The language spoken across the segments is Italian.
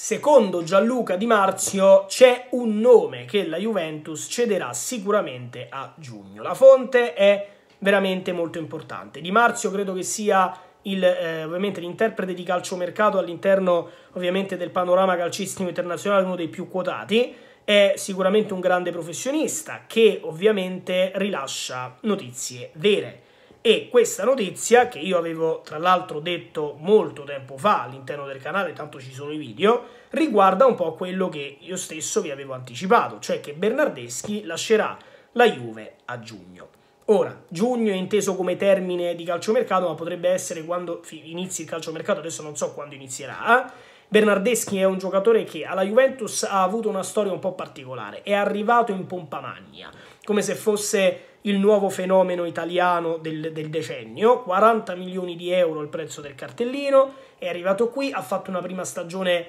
secondo Gianluca Di Marzio c'è un nome che la Juventus cederà sicuramente a giugno. La fonte è veramente molto importante. Di Marzio credo che sia il, eh, ovviamente l'interprete di calciomercato all'interno ovviamente del panorama calcistico internazionale, uno dei più quotati. È sicuramente un grande professionista che ovviamente rilascia notizie vere e questa notizia che io avevo tra l'altro detto molto tempo fa all'interno del canale, tanto ci sono i video, riguarda un po' quello che io stesso vi avevo anticipato, cioè che Bernardeschi lascerà la Juve a giugno. Ora, giugno è inteso come termine di calciomercato, ma potrebbe essere quando inizi il calciomercato, adesso non so quando inizierà, eh. Bernardeschi è un giocatore che alla Juventus ha avuto una storia un po' particolare, è arrivato in pompa magna, come se fosse il nuovo fenomeno italiano del, del, decennio, 40 milioni di euro il prezzo del cartellino, è arrivato qui, ha fatto una prima stagione,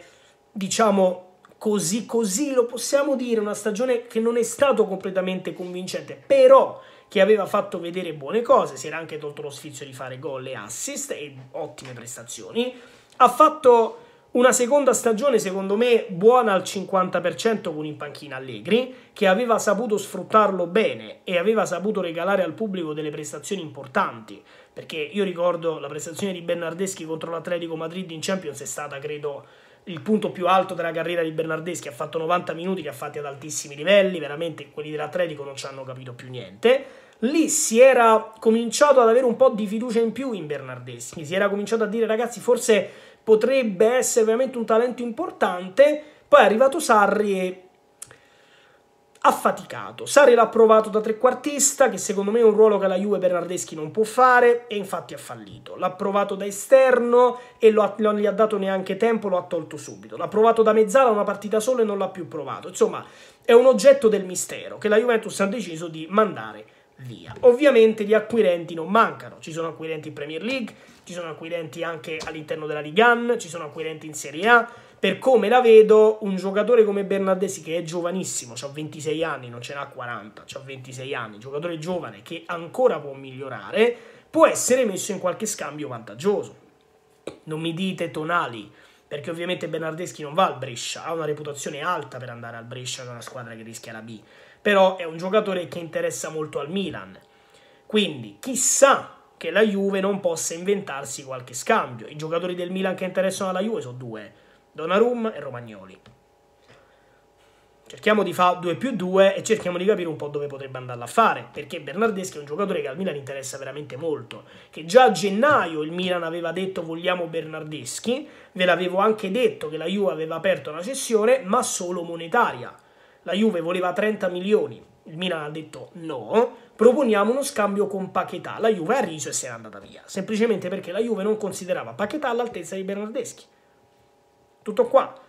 diciamo così così, lo possiamo dire, una stagione che non è stato completamente convincente, però che aveva fatto vedere buone cose, si era anche tolto lo sfizio di fare gol e assist e ottime prestazioni, ha fatto una seconda stagione, secondo me, buona al 50% con in panchina Allegri, che aveva saputo sfruttarlo bene e aveva saputo regalare al pubblico delle prestazioni importanti. Perché io ricordo la prestazione di Bernardeschi contro l'Atletico Madrid in Champions è stata, credo, il punto più alto della carriera di Bernardeschi. Ha fatto 90 minuti che ha fatti ad altissimi livelli, veramente quelli dell'Atletico non ci hanno capito più niente lì si era cominciato ad avere un po' di fiducia in più in Bernardeschi, si era cominciato a dire ragazzi forse potrebbe essere veramente un talento importante, poi è arrivato Sarri e ha faticato. Sarri l'ha provato da trequartista, che secondo me è un ruolo che la Juve Bernardeschi non può fare, e infatti ha fallito. L'ha provato da esterno e lo ha, non gli ha dato neanche tempo, lo ha tolto subito. L'ha provato da mezzala una partita sola e non l'ha più provato. Insomma, è un oggetto del mistero che la Juventus ha deciso di mandare via. Ovviamente gli acquirenti non mancano, ci sono acquirenti in Premier League, ci sono acquirenti anche all'interno della Ligan, ci sono acquirenti in Serie A. Per come la vedo, un giocatore come Bernardesi, che è giovanissimo, ha 26 anni, non ce n'ha 40, ha 26 anni, giocatore giovane che ancora può migliorare, può essere messo in qualche scambio vantaggioso. Non mi dite Tonali, perché ovviamente Bernardeschi non va al Brescia, ha una reputazione alta per andare al Brescia, che è una squadra che rischia la B, però è un giocatore che interessa molto al Milan. Quindi chissà che la Juve non possa inventarsi qualche scambio. I giocatori del Milan che interessano alla Juve sono due, Donnarumma e Romagnoli. Cerchiamo di fare 2 più 2 e cerchiamo di capire un po' dove potrebbe andarla a fare, perché Bernardeschi è un giocatore che al Milan interessa veramente molto, che già a gennaio il Milan aveva detto vogliamo Bernardeschi, ve l'avevo anche detto che la Juve aveva aperto una cessione, ma solo monetaria. La Juve voleva 30 milioni, il Milan ha detto no, proponiamo uno scambio con Paquetà. La Juve ha riso e se n'è andata via, semplicemente perché la Juve non considerava Paquetà all'altezza di Bernardeschi. Tutto qua.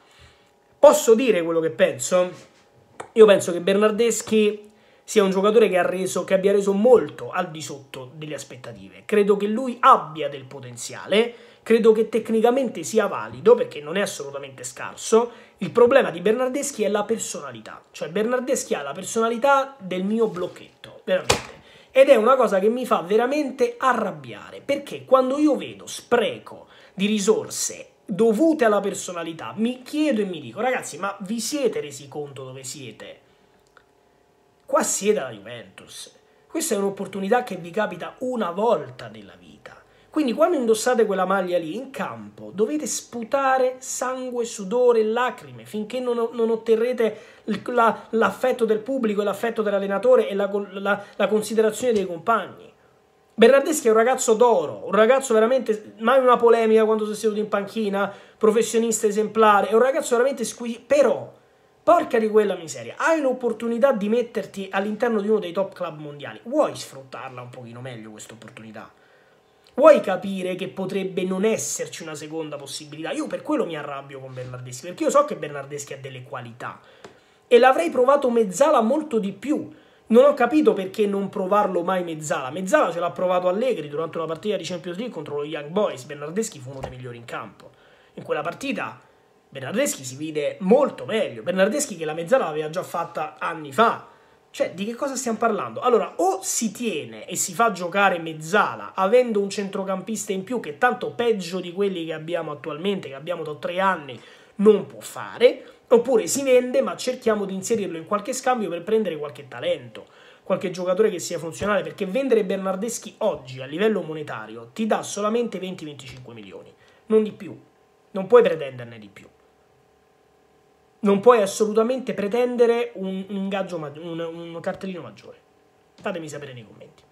Posso dire quello che penso? Io penso che Bernardeschi sia un giocatore che, reso, che, abbia reso molto al di sotto delle aspettative. Credo che lui abbia del potenziale, credo che tecnicamente sia valido perché non è assolutamente scarso. Il problema di Bernardeschi è la personalità, cioè Bernardeschi ha la personalità del mio blocchetto, veramente. Ed è una cosa che mi fa veramente arrabbiare, perché quando io vedo spreco di risorse dovute alla personalità. Mi chiedo e mi dico, ragazzi, ma vi siete resi conto dove siete? Qua siete alla Juventus. Questa è un'opportunità che vi capita una volta nella vita. Quindi quando indossate quella maglia lì in campo dovete sputare sangue, sudore e lacrime finché non, non otterrete l'affetto del pubblico, l'affetto dell'allenatore e la, la, la considerazione dei compagni. Bernardeschi è un ragazzo d'oro, un ragazzo veramente, mai una polemica quando si è seduto in panchina, professionista esemplare, è un ragazzo veramente squisito, però, porca di quella miseria, hai l'opportunità di metterti all'interno di uno dei top club mondiali, vuoi sfruttarla un pochino meglio questa opportunità? Vuoi capire che potrebbe non esserci una seconda possibilità? Io per quello mi arrabbio con Bernardeschi, perché io so che Bernardeschi ha delle qualità e l'avrei provato mezzala molto di più, non ho capito perché non provarlo mai Mezzala. Mezzala ce l'ha provato Allegri durante una partita di Champions League contro lo Young Boys. Bernardeschi fu uno dei migliori in campo. In quella partita Bernardeschi si vide molto meglio. Bernardeschi che la Mezzala l'aveva già fatta anni fa. Cioè, di che cosa stiamo parlando? Allora, o si tiene e si fa giocare mezzala avendo un centrocampista in più che tanto peggio di quelli che abbiamo attualmente, che abbiamo da tre anni, non può fare, Oppure si vende, ma cerchiamo di inserirlo in qualche scambio per prendere qualche talento, qualche giocatore che sia funzionale, perché vendere Bernardeschi oggi a livello monetario ti dà solamente 20-25 milioni, non di più. Non puoi pretenderne di più. Non puoi assolutamente pretendere un, un ingaggio, un, un cartellino maggiore. Fatemi sapere nei commenti.